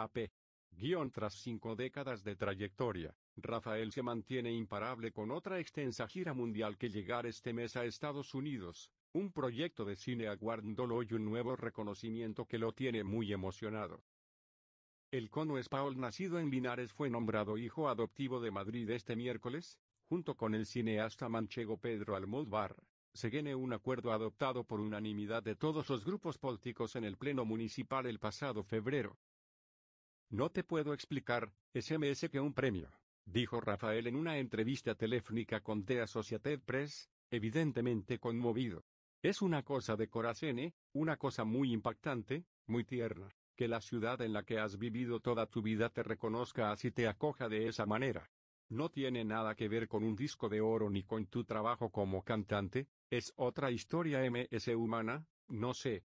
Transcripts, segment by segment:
AP. Guión tras cinco décadas de trayectoria, Rafael se mantiene imparable con otra extensa gira mundial que llegar este mes a Estados Unidos, un proyecto de cine aguardándolo y un nuevo reconocimiento que lo tiene muy emocionado. El cono Espaol nacido en Linares fue nombrado hijo adoptivo de Madrid este miércoles, junto con el cineasta manchego Pedro Almodóvar. Se gene un acuerdo adoptado por unanimidad de todos los grupos políticos en el Pleno Municipal el pasado febrero, no te puedo explicar, SMS que un premio, dijo Rafael en una entrevista telefónica con The Associated Press, evidentemente conmovido. Es una cosa de Coracene, ¿eh? una cosa muy impactante, muy tierna, que la ciudad en la que has vivido toda tu vida te reconozca así te acoja de esa manera. No tiene nada que ver con un disco de oro ni con tu trabajo como cantante, es otra historia MS humana, no sé.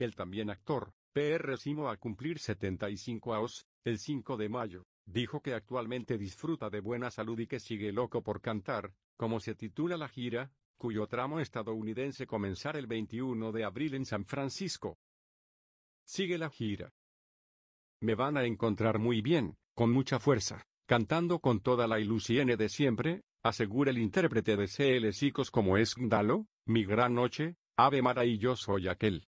Él también actor, PR a cumplir 75 años, el 5 de mayo, dijo que actualmente disfruta de buena salud y que sigue loco por cantar, como se titula la gira, cuyo tramo estadounidense comenzará el 21 de abril en San Francisco. Sigue la gira. Me van a encontrar muy bien, con mucha fuerza, cantando con toda la ilusión de siempre, asegura el intérprete de CL Sicos como Gdalo, mi gran noche, ave Mara y aquel.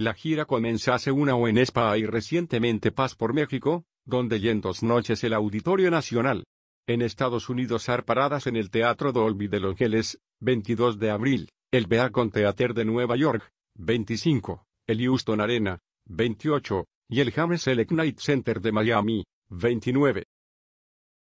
La gira comienza hace una o en Spa y recientemente Paz por México, donde y en dos noches el Auditorio Nacional. En Estados Unidos har paradas en el Teatro Dolby de Los Ángeles, 22 de abril, el Beacon Theater de Nueva York, 25, el Houston Arena, 28, y el James Select Night Center de Miami, 29.